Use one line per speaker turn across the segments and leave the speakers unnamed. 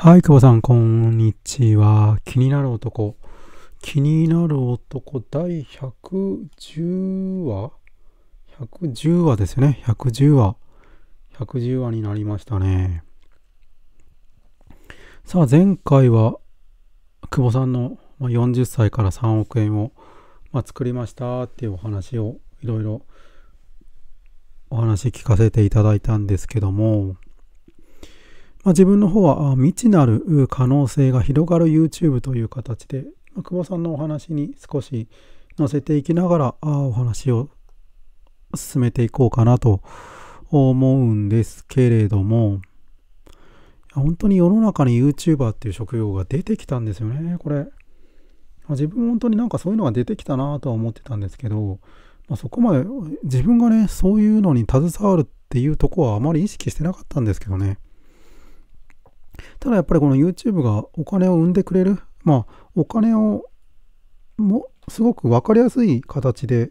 はい、久保さん、こんにちは。気になる男。気になる男、第110話 ?110 話ですよね。110話。110話になりましたね。さあ、前回は、久保さんの40歳から3億円を、ま作りましたっていうお話をいろいろお話聞かせていただいたんですけども、まあ、自分の方は未知なる可能性が広がる YouTube という形で、まあ、久保さんのお話に少し載せていきながらあお話を進めていこうかなと思うんですけれども本当に世の中に YouTuber っていう職業が出てきたんですよねこれ自分本当になんかそういうのが出てきたなとは思ってたんですけど、まあ、そこまで自分がねそういうのに携わるっていうとこはあまり意識してなかったんですけどねただやっぱりこの YouTube がお金を生んでくれる、まあ、お金をもすごく分かりやすい形で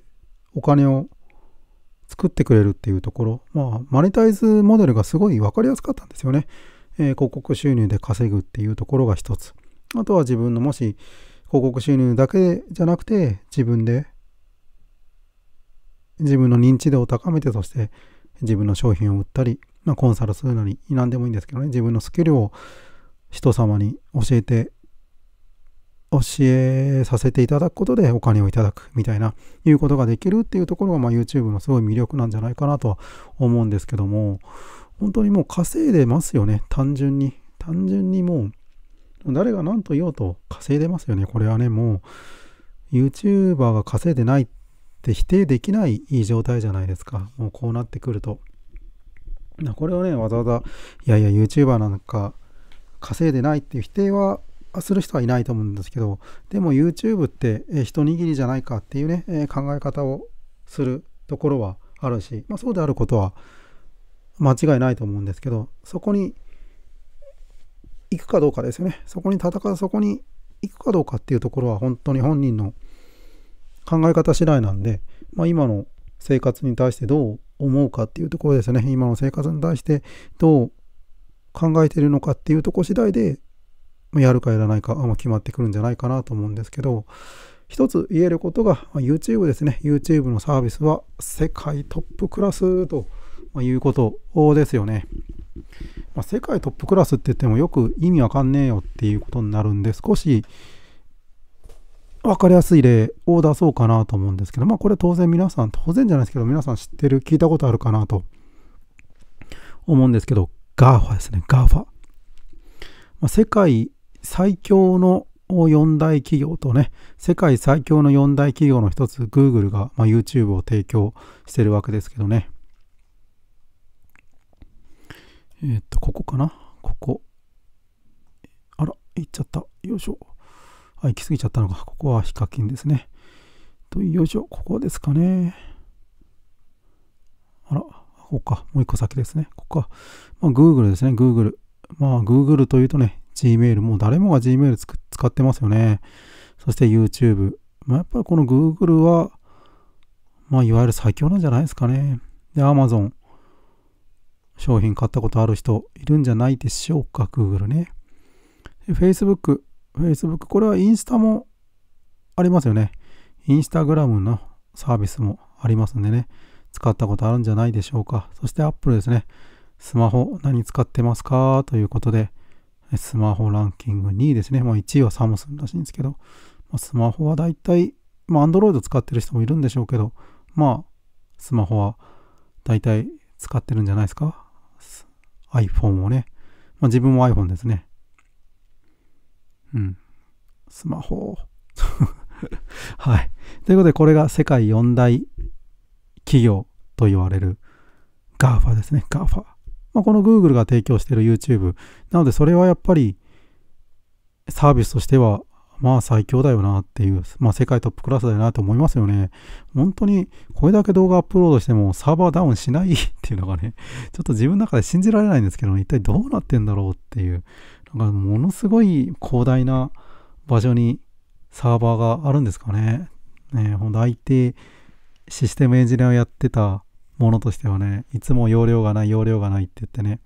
お金を作ってくれるっていうところ、まあ、マネタイズモデルがすごい分かりやすかったんですよね。えー、広告収入で稼ぐっていうところが一つ。あとは自分のもし広告収入だけじゃなくて自分で自分の認知度を高めてそして自分の商品を売ったり、まあ、コンサルするなり、何でもいいんですけどね、自分のスキルを人様に教えて、教えさせていただくことでお金をいただくみたいな、いうことができるっていうところが、まあ、YouTube のすごい魅力なんじゃないかなとは思うんですけども、本当にもう稼いでますよね、単純に。単純にもう、誰が何と言おうと稼いでますよね。これはね、もう、YouTuber が稼いでないっで否定できない状態じゃないですかもうこうなってくるとこれをねわざわざいやいや YouTuber なんか稼いでないっていう否定はする人はいないと思うんですけどでも YouTube って一握りじゃないかっていうね考え方をするところはあるし、まあ、そうであることは間違いないと思うんですけどそこに行くかどうかですよねそこに戦うそこに行くかどうかっていうところは本当に本人の考え方次第なんで、まあ、今の生活に対してどう思うかっていうところですね今の生活に対してどう考えてるのかっていうとこ次第でやるかやらないかあ決まってくるんじゃないかなと思うんですけど一つ言えることが YouTube ですね YouTube のサービスは世界トップクラスということですよね、まあ、世界トップクラスって言ってもよく意味わかんねえよっていうことになるんで少し分かりやすい例を出そうかなと思うんですけど、まあこれ当然皆さん、当然じゃないですけど、皆さん知ってる、聞いたことあるかなと思うんですけど、GAFA ですね、GAFA。ま世界最強の4大企業とね、世界最強の4大企業の一つ、Google が、ま YouTube を提供してるわけですけどね。えっと、ここかなここ。あら、行っちゃった。よいしょ。あ、行き過ぎちゃったのか。ここはヒカキンですね。と、よいしょ。ここですかね。あら、ここか。もう一個先ですね。ここか。まあ、Google ですね。Google。まあ、Google というとね、Gmail。もう誰もが Gmail 使ってますよね。そして YouTube。まあ、やっぱりこの Google は、まあ、いわゆる最強なんじゃないですかね。で、Amazon。商品買ったことある人いるんじゃないでしょうか。Google ね。Facebook。Facebook、これはインスタもありますよね。インスタグラムのサービスもありますんでね、使ったことあるんじゃないでしょうか。そして Apple ですね。スマホ何使ってますかということで、スマホランキング2位ですね。まあ、1位はサムスンらしいんですけど、まあ、スマホはだいたい、まあ Android 使ってる人もいるんでしょうけど、まあスマホはだいたい使ってるんじゃないですか。iPhone をね。まあ自分も iPhone ですね。うん。スマホ。はい。ということで、これが世界4大企業と言われる GAFA ですね。GAFA。まあ、この Google が提供している YouTube。なので、それはやっぱりサービスとしては、まあ最強だよなっていう、まあ世界トップクラスだよなと思いますよね。本当にこれだけ動画アップロードしてもサーバーダウンしないっていうのがね、ちょっと自分の中で信じられないんですけど、ね、一体どうなってんだろうっていうなんかものすごい広大な場所にサーバーがあるんですかね。ねほんと IT システムエンジニアをやってたものとしてはね、いつも容量がない、容量がないって言ってね、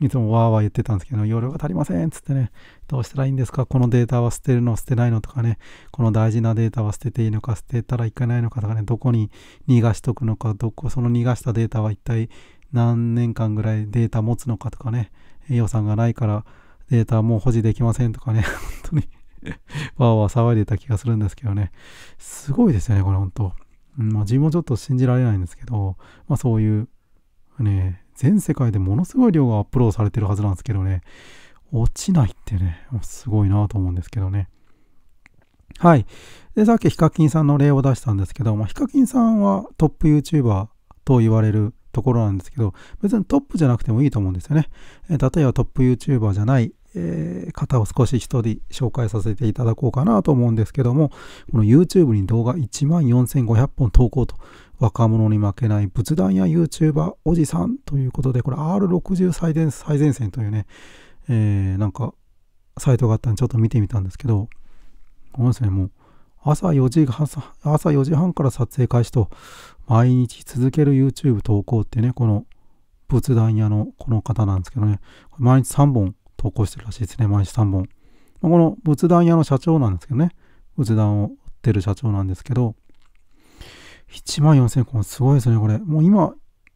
いつもわーわー言ってたんですけど、容量が足りませんっつってね、どうしたらいいんですかこのデータは捨てるの、捨てないのとかね、この大事なデータは捨てていいのか、捨てたらいかないのかとかね、どこに逃がしとくのか、どこ、その逃がしたデータは一体何年間ぐらいデータ持つのかとかね、予算がないから、データもう保持できませんとかね、本当にわーわー騒いでた気がするんですけどね、すごいですよね、これ本当。まあ、自分もちょっと信じられないんですけど、まあ、そういうね、全世界でものすごい量がアップロードされてるはずなんですけどね、落ちないってね、すごいなと思うんですけどね。はい。で、さっきヒカキンさんの例を出したんですけど、まあ、ヒカキンさんはトップ YouTuber と言われるところなんですけど、別にトップじゃなくてもいいと思うんですよね。え例えばトップ YouTuber じゃないえー、方を少し一人紹介させていただこうかなと思うんですけども、この YouTube に動画14,500本投稿と、若者に負けない仏壇や YouTuber おじさんということで、これ R60 最前最前線というね、えー、なんか、サイトがあったんでちょっと見てみたんですけど、このですね、もう、朝4時朝4時半から撮影開始と、毎日続ける YouTube 投稿ってね、この仏壇屋のこの方なんですけどね、毎日3本投稿してるらしいですね。毎日3本。この仏壇屋の社長なんですけどね。仏壇を売ってる社長なんですけど、1万4000本すごいですね、これ。もう今、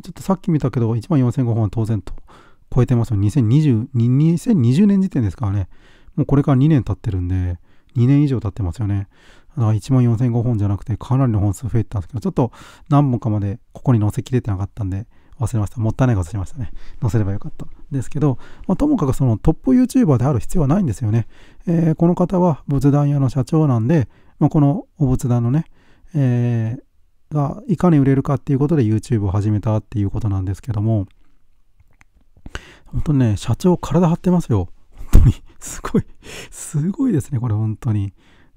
ちょっとさっき見たけど、1万4 5 0 0本は当然と超えてますよ。2020, 2020年時点ですからね。もうこれから2年経ってるんで、2年以上経ってますよね。だから1万4 5 0 0本じゃなくて、かなりの本数増えてたんですけど、ちょっと何本かまでここに載せきれてなかったんで、忘れました。もったいないことしましたね。載せればよかった。ですけど、まあ、ともかくそのトップ YouTuber である必要はないんですよね。えー、この方は仏壇屋の社長なんで、まあ、このお仏壇のね、えー、がいかに売れるかっていうことで YouTube を始めたっていうことなんですけども、本当にね、社長体張ってますよ。本当に。すごい、すごいですね、これ本当に。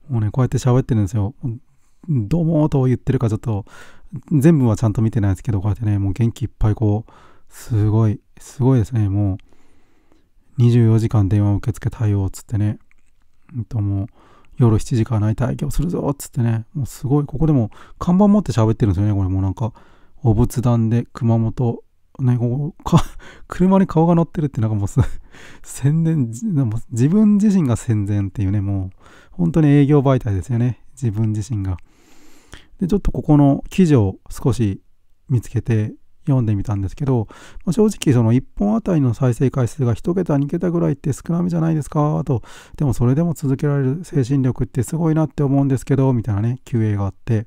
もうね、こうやって喋ってるんですよ。どうもと言ってるかちょっと全部はちゃんと見てないですけど、こうやってね、もう元気いっぱいこう、すごい、すごいですね、もう、24時間電話受付対応っつってね、えっともう、夜7時から内退業するぞっつってね、もうすごい、ここでも看板持って喋ってるんですよね、これもうなんか、お仏壇で熊本、ね、ここか、車に顔が乗ってるってなんかもう宣伝、自分自身が宣伝っていうね、もう、本当に営業媒体ですよね、自分自身が。で、ちょっとここの記事を少し見つけて読んでみたんですけど、まあ、正直その1本あたりの再生回数が1桁2桁ぐらいって少なめじゃないですかとでもそれでも続けられる精神力ってすごいなって思うんですけどみたいなね QA があって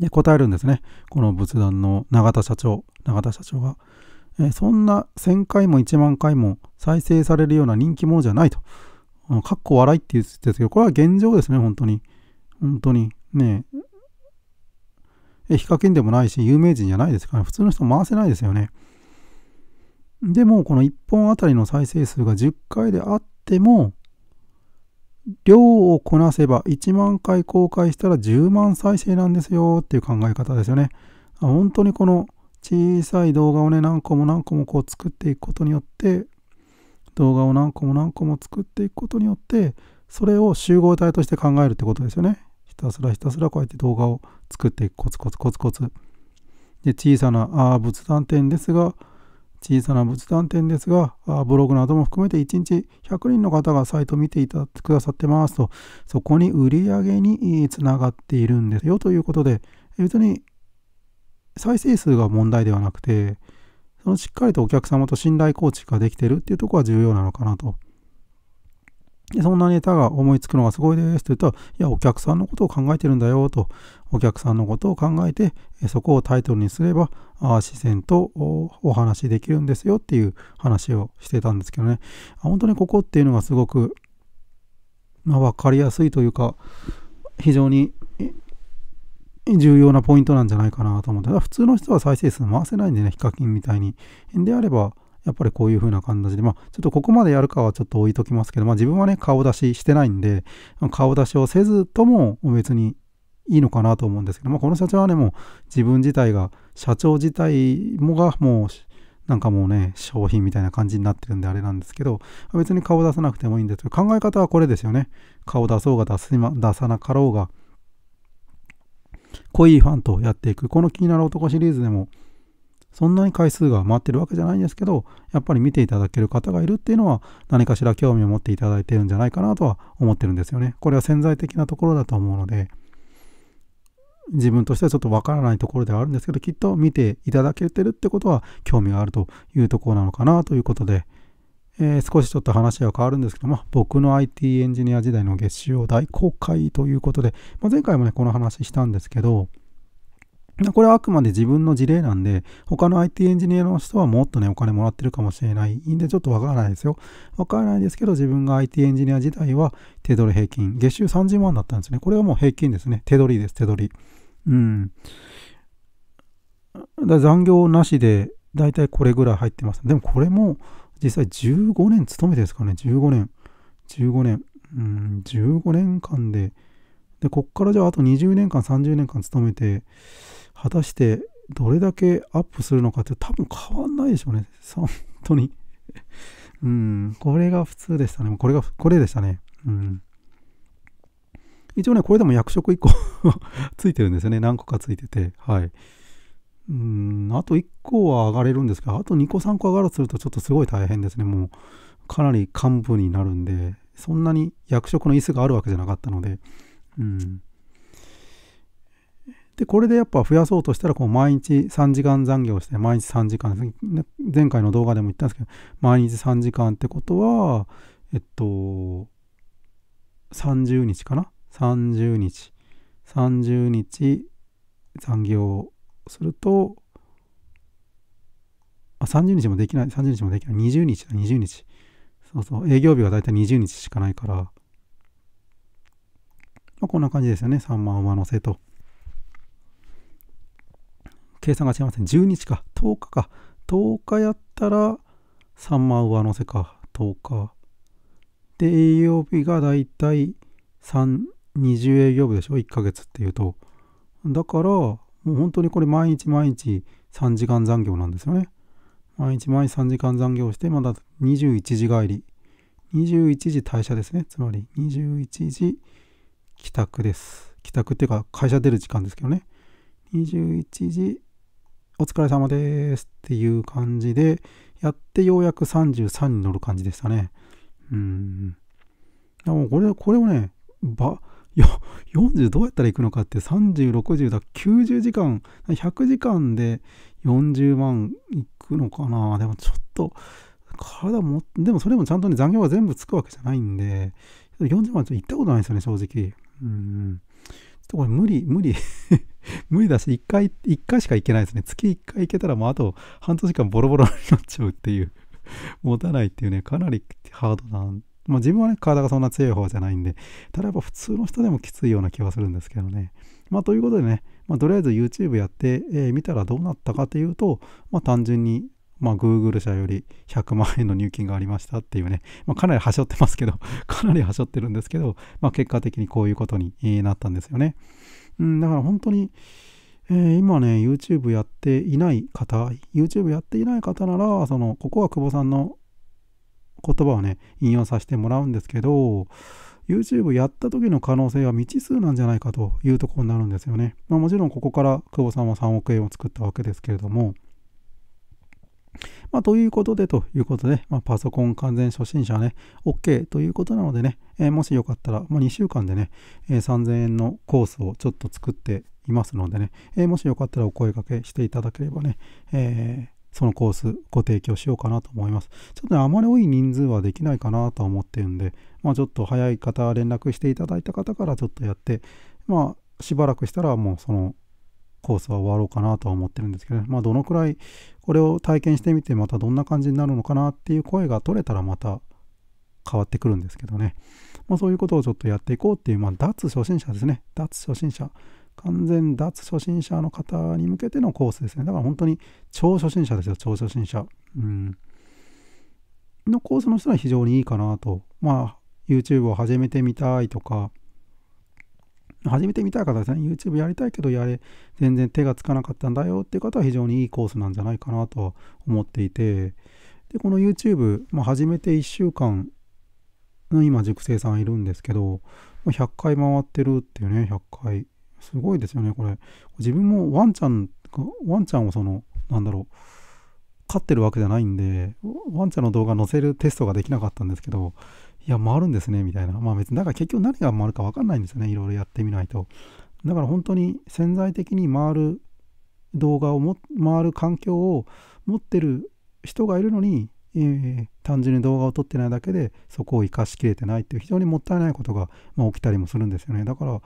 で答えるんですねこの仏壇の永田社長永田社長が、えそんな1000回も1万回も再生されるような人気者じゃないとかっこ笑いって言ってたけどこれは現状ですね本当に本当にねえ、ヒカキンでもないし、有名人じゃないですから、普通の人回せないですよね。でも、この1本あたりの再生数が10回であっても、量をこなせば1万回公開したら10万再生なんですよっていう考え方ですよね。本当にこの小さい動画をね、何個も何個もこう作っていくことによって、動画を何個も何個も作っていくことによって、それを集合体として考えるってことですよね。たすらひたすらこうやって動画を作っていくコツコツコツコツで小さなあ仏壇店ですが小さな仏壇店ですがあブログなども含めて1日100人の方がサイトを見ていたくださってますとそこに売り上げにつながっているんですよということで別に再生数が問題ではなくてそのしっかりとお客様と信頼構築ができてるっていうところは重要なのかなと。でそんなネタが思いつくのがすごいですと言ったら、いや、お客さんのことを考えてるんだよと、お客さんのことを考えて、そこをタイトルにすれば、あ自然とお話できるんですよっていう話をしてたんですけどね。本当にここっていうのがすごく、まあ、分かりやすいというか、非常に重要なポイントなんじゃないかなと思って、普通の人は再生数回せないんでね、ヒカキンみたいに。であれば、やっぱりこういう風な感じで、まあ、ちょっとここまでやるかはちょっと置いときますけど、まあ、自分はね、顔出ししてないんで、顔出しをせずとも別にいいのかなと思うんですけど、まあ、この社長はね、もう自分自体が、社長自体もがもう、なんかもうね、商品みたいな感じになってるんであれなんですけど、別に顔出さなくてもいいんですけど、考え方はこれですよね。顔出そうが出す、ま、出さなかろうが、濃いファンとやっていく。この気になる男シリーズでも、そんなに回数が余ってるわけじゃないんですけど、やっぱり見ていただける方がいるっていうのは、何かしら興味を持っていただいてるんじゃないかなとは思ってるんですよね。これは潜在的なところだと思うので、自分としてはちょっとわからないところではあるんですけど、きっと見ていただけてるってことは興味があるというところなのかなということで、えー、少しちょっと話は変わるんですけども、僕の IT エンジニア時代の月収を大公開ということで、まあ、前回もね、この話したんですけど、これはあくまで自分の事例なんで、他の IT エンジニアの人はもっとね、お金もらってるかもしれないんで、ちょっとわからないですよ。わからないですけど、自分が IT エンジニア自体は、手取り平均。月収30万だったんですね。これはもう平均ですね。手取りです、手取り。うん。だ残業なしで、だいたいこれぐらい入ってます。でもこれも、実際15年勤めてですかね。15年。15年。うん、15年間で、で、こっからじゃああと20年間、30年間勤めて、果たしてどれだけアップするのかって多分変わんないでしょうね。本当にうん、これが普通でしたね。これが、これでしたね。うん。一応ね、これでも役職1個 ついてるんですよね。何個かついてて。はい。うん、あと1個は上がれるんですけど、あと2個3個上がるとするとちょっとすごい大変ですね。もう、かなり幹部になるんで、そんなに役職の椅子があるわけじゃなかったので、うん。で、これでやっぱ増やそうとしたら、こう毎日3時間残業して、毎日3時間、前回の動画でも言ったんですけど、毎日3時間ってことは、えっと、30日かな ?30 日。30日残業すると、あ、30日もできない、30日もできない、20日だ、20日。そうそう、営業日はだいたい20日しかないから、まあ、こんな感じですよね、3万上乗せと。計算が違いますん。10日か、10日か。10日やったら3万上乗せか、10日。で、営業日がだいたい20営業日でしょ、1ヶ月っていうと。だから、もう本当にこれ毎日毎日3時間残業なんですよね。毎日毎日3時間残業して、まだ21時帰り。21時退社ですね。つまり21時帰宅です。帰宅っていうか会社出る時間ですけどね。21時お疲れ様ですっていう感じで、やってようやく33に乗る感じでしたね。うん。もこれ、これをね、ば、よ、40どうやったら行くのかって30、60だ、90時間、100時間で40万いくのかな。でもちょっと、体も、でもそれもちゃんとね、残業は全部つくわけじゃないんで、40万ちょっと行ったことないですよね、正直。うん。これ無理、無理 無理だし、一回、一回しか行けないですね。月一回行けたら、もうあと半年間ボロボロになっちゃうっていう 持たないっていうね、かなりハードな。まあ自分はね、体がそんな強い方じゃないんで、ただやっぱ普通の人でもきついような気はするんですけどね。まあということでね、まあとりあえず YouTube やってみ、えー、たらどうなったかというと、まあ単純にまあ、Google 社より100万円の入金がありましたっていうね、まあ、かなり端折ってますけど かなり端折ってるんですけど、まあ、結果的にこういうことになったんですよね。うん、だから本当に、えー、今ね、YouTube やっていない方、YouTube やっていない方なら、その、ここは久保さんの言葉をね、引用させてもらうんですけど、YouTube やった時の可能性は未知数なんじゃないかというところになるんですよね。まあ、もちろんここから久保さんは3億円を作ったわけですけれども、まあ、ということで、ということで、まあ、パソコン完全初心者ね、OK ということなのでね、えー、もしよかったら、まあ、2週間でね、えー、3000円のコースをちょっと作っていますのでね、えー、もしよかったらお声掛けしていただければね、えそのコースご提供しようかなと思います。ちょっとね、あまり多い人数はできないかなとは思ってるんで、まあちょっと早い方、連絡していただいた方からちょっとやって、まあしばらくしたらもうそのコースは終わろうかなとは思ってるんですけど、まあ、どのくらいこれを体験してみて、またどんな感じになるのかなっていう声が取れたらまた変わってくるんですけどね。まあ、そういうことをちょっとやっていこうっていう、まあ、脱初心者ですね。脱初心者。完全脱初心者の方に向けてのコースですね。だから本当に超初心者ですよ、超初心者。うん。のコースの人は非常にいいかなと。まあ、YouTube を始めてみたいとか、始めてみたい方ですね、YouTube やりたいけどやれ、全然手がつかなかったんだよっていう方は非常にいいコースなんじゃないかなとは思っていて、で、この YouTube、まあ、始めて1週間の今、熟成さんいるんですけど、100回回ってるっていうね、100回。すごいですよね、これ。自分もワンちゃん、ワンちゃんをその、なんだろう、飼ってるわけじゃないんで、ワンちゃんの動画載せるテストができなかったんですけど、いや、回るんですね、みたいな。まあ別に、だから結局何が回るか分かんないんですよね、いろいろやってみないと。だから本当に潜在的に回る動画をも、回る環境を持ってる人がいるのに、えー、単純に動画を撮ってないだけでそこを活かしきれてないっていう非常にもったいないことが、まあ、起きたりもするんですよねだから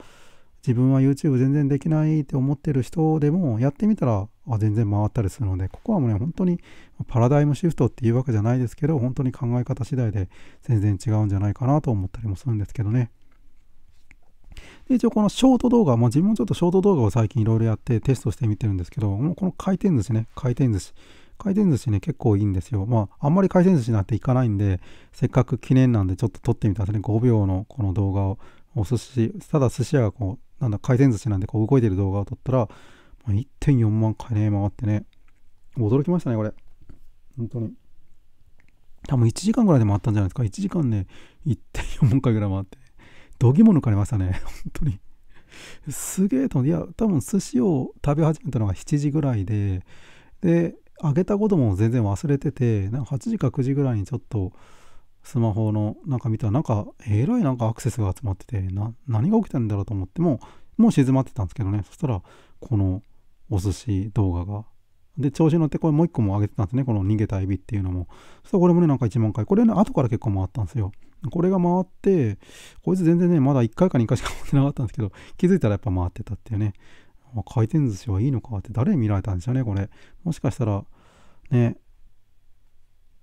自分は YouTube 全然できないって思ってる人でもやってみたら全然回ったりするのでここはもうね本当にパラダイムシフトっていうわけじゃないですけど本当に考え方次第で全然違うんじゃないかなと思ったりもするんですけどね。で一応このショート動画、まあ、自分もちょっとショート動画を最近いろいろやってテストしてみてるんですけど、もうこの回転寿司ね、回転寿司。回転寿司ね、結構いいんですよ。まあ、あんまり回転寿司なんていかないんで、せっかく記念なんでちょっと撮ってみたんですね。5秒のこの動画を、お寿司、ただ寿司屋がこう、なんだ、回転寿司なんでこう動いてる動画を撮ったら、1.4万回ね、回ってね。驚きましたね、これ。本当に。多分1時間ぐらいで回ったんじゃないですか。1時間ね、1.4万回ぐらい回って。度肝抜かれましたね、本当に。すげえと思いや、多分寿司を食べ始めたのが7時ぐらいで、で、あげたことも全然忘れてて、なんか8時か9時ぐらいにちょっと、スマホのなんか見たら、なんか、えらいなんかアクセスが集まってて、な、何が起きたんだろうと思っても、もう静まってたんですけどね、そしたら、この、お寿司動画が。で、調子乗ってこれもう一個も上げてたんですね。この逃げたエビっていうのも。そしたらこれもね、なんか1万回。これね、後から結構回ったんですよ。これが回って、こいつ全然ね、まだ1回か2回しか回ってなかったんですけど、気づいたらやっぱ回ってたっていうね。回転寿司はいいのかって誰に見られたんでしょうね、これ。もしかしたら、ね、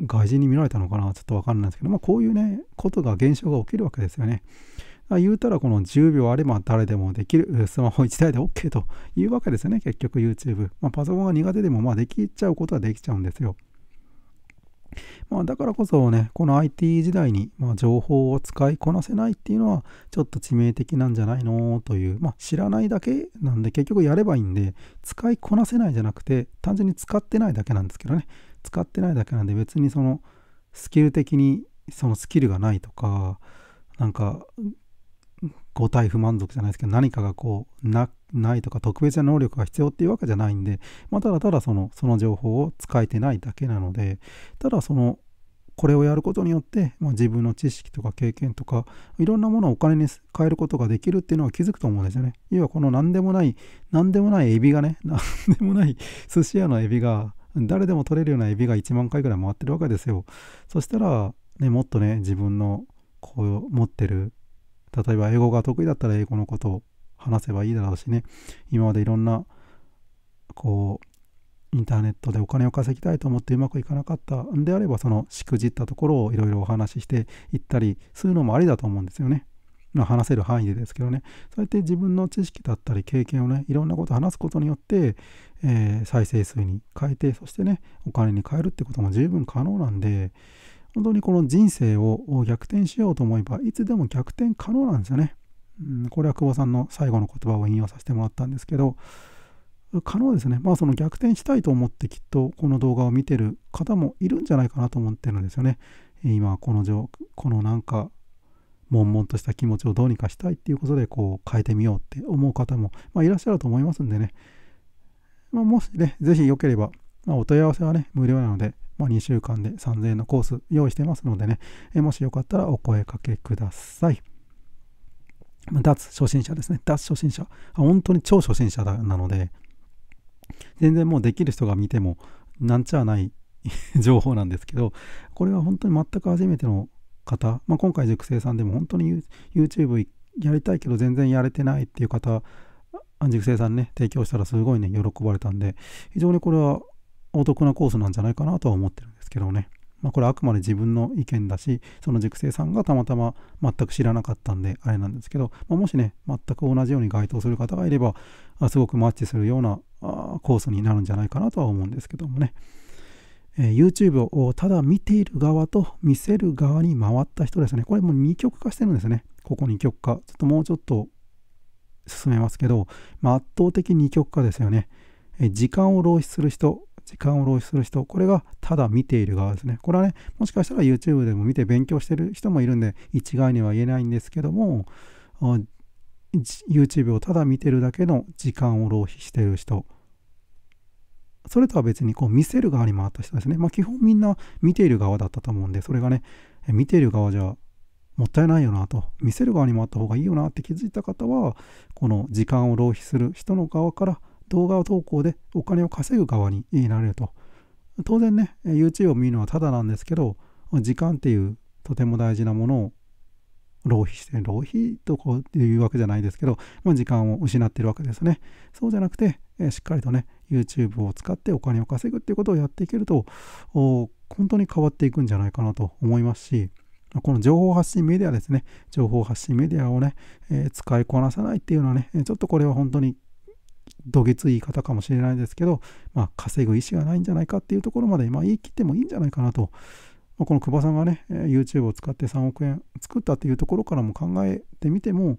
外人に見られたのかなちょっとわかんないんですけど、まあこういうね、ことが、現象が起きるわけですよね。言うたらこの10秒あれば誰でもできるスマホ1台で OK というわけですよね結局 YouTube、まあ、パソコンが苦手でもまあできちゃうことはできちゃうんですよまあ、だからこそね、この IT 時代に、まあ、情報を使いこなせないっていうのは、ちょっと致命的なんじゃないのという、まあ、知らないだけなんで、結局やればいいんで、使いこなせないじゃなくて、単純に使ってないだけなんですけどね、使ってないだけなんで、別にその、スキル的にそのスキルがないとか、なんか、五体不満足じゃないですけど何かがこうなないとか特別な能力が必要っていうわけじゃないんで、まあ、ただただそのその情報を使えてないだけなのでただそのこれをやることによって、まあ、自分の知識とか経験とかいろんなものをお金に変えることができるっていうのは気づくと思うんですよね要はこの何でもない何でもないエビがね 何でもない寿司屋のエビが誰でも取れるようなエビが1万回ぐらい回ってるわけですよそしたら、ね、もっとね自分のこう持ってる例えば英語が得意だったら英語のことを話せばいいだろうしね今までいろんなこうインターネットでお金を稼ぎたいと思ってうまくいかなかったんであればそのしくじったところをいろいろお話ししていったりするのもありだと思うんですよね。まあ、話せる範囲でですけどねそうやって自分の知識だったり経験をねいろんなことを話すことによって、えー、再生数に変えてそしてねお金に変えるってことも十分可能なんで本当にこの人生を逆転しようと思えば、いつでも逆転可能なんですよね。うん、これは久保さんの最後の言葉を引用させてもらったんですけど、可能ですね。まあその逆転したいと思ってきっとこの動画を見てる方もいるんじゃないかなと思ってるんですよね。今この状、このなんか、悶々とした気持ちをどうにかしたいっていうことでこう変えてみようって思う方も、まあ、いらっしゃると思いますんでね。まあ、もしね、ぜひ良ければ、まあ、お問い合わせはね、無料なので、まあ、2週間で3000円のコース用意してますのでね、えもしよかったらお声かけください。脱初心者ですね。脱初心者。本当に超初心者なので、全然もうできる人が見ても、なんちゃない 情報なんですけど、これは本当に全く初めての方、まあ、今回塾生さんでも本当に YouTube やりたいけど全然やれてないっていう方、塾生さんね、提供したらすごいね、喜ばれたんで、非常にこれはお得なコースなんじゃないかなとは思ってるんですけどね。まあ、これあくまで自分の意見だし、その熟成さんがたまたま全く知らなかったんであれなんですけど、まあ、もしね、全く同じように該当する方がいれば、あすごくマッチするようなあコースになるんじゃないかなとは思うんですけどもね。えー、YouTube をただ見ている側と見せる側に回った人ですね。これもう二極化してるんですね。ここ二極化。ちょっともうちょっと進めますけど、まあ、圧倒的二極化ですよね。え時間を浪費する人時間を浪費する人、これがただ見ている側ですね。これはね、もしかしたら YouTube でも見て勉強してる人もいるんで、一概には言えないんですけども、YouTube をただ見てるだけの時間を浪費してる人、それとは別にこう見せる側に回った人ですね。まあ基本みんな見ている側だったと思うんで、それがね、見ている側じゃもったいないよなと、見せる側に回った方がいいよなって気づいた方は、この時間を浪費する人の側から動画投稿でお金を稼ぐ側になれると。当然ね、YouTube を見るのはただなんですけど、時間っていうとても大事なものを浪費して、浪費とこういうわけじゃないですけど、まあ、時間を失ってるわけですね。そうじゃなくて、えしっかりとね、YouTube を使ってお金を稼ぐっていうことをやっていけると、本当に変わっていくんじゃないかなと思いますし、この情報発信メディアですね、情報発信メディアをね、えー、使いこなさないっていうのはね、ちょっとこれは本当にどげつい言い方かもしれないですけど、まあ、稼ぐ意思がないんじゃないかっていうところまで、まあ、言い切ってもいいんじゃないかなと、まあ、この久保さんがね、YouTube を使って3億円作ったっていうところからも考えてみても、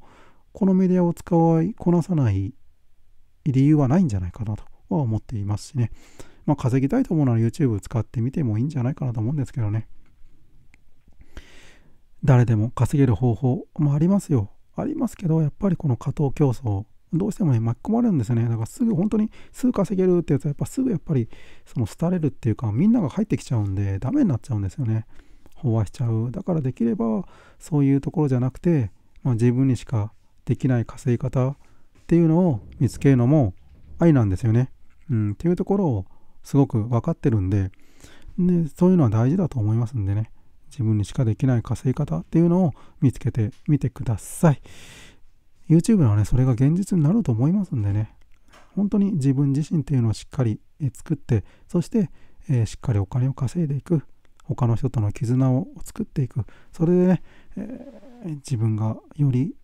このメディアを使いこなさない理由はないんじゃないかなとは思っていますしね、まあ、稼ぎたいと思うなら YouTube 使ってみてもいいんじゃないかなと思うんですけどね。誰でも稼げる方法もありますよ。ありますけど、やっぱりこの過当競争どうしてもね、巻き込まれるんですよね。だからすぐ、本当にすぐ稼げるってやつは、やっぱすぐやっぱり、その、廃れるっていうか、みんなが入ってきちゃうんで、ダメになっちゃうんですよね。飽和しちゃう。だからできれば、そういうところじゃなくて、まあ、自分にしかできない稼ぎ方っていうのを見つけるのも愛なんですよね。うん、っていうところをすごく分かってるんで、でそういうのは大事だと思いますんでね。自分にしかできない稼ぎ方っていうのを見つけてみてください。YouTube はね、それが現実になると思いますんでね、本当に自分自身っていうのをしっかり作って、そして、えー、しっかりお金を稼いでいく、他の人との絆を作っていく、それでね、えー、自分がより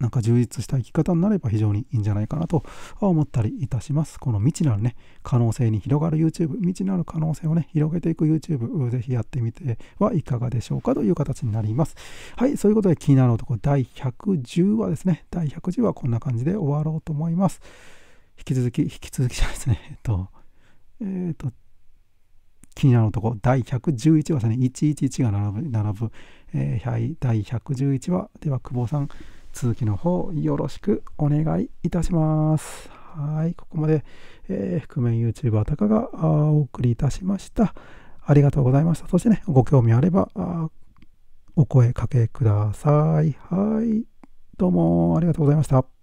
なんか充実した生き方になれば非常にいいんじゃないかなと思ったりいたします。この未知なるね、可能性に広がる YouTube、未知なる可能性をね、広げていく YouTube、ぜひやってみてはいかがでしょうかという形になります。はい、そういうことで気になる男第110話ですね。第110話こんな感じで終わろうと思います。引き続き、引き続きじゃないですね。えっと、えっと、気になる男第111話ですね。111が並ぶ、並ぶ、えー、第111話では久保さん、続きの方よろしくお願いいたします。はい、ここまで、えー、覆面 YouTuber たかがお送りいたしました。ありがとうございました。そしてね、ご興味あれば、あお声かけください。はい、どうもありがとうございました。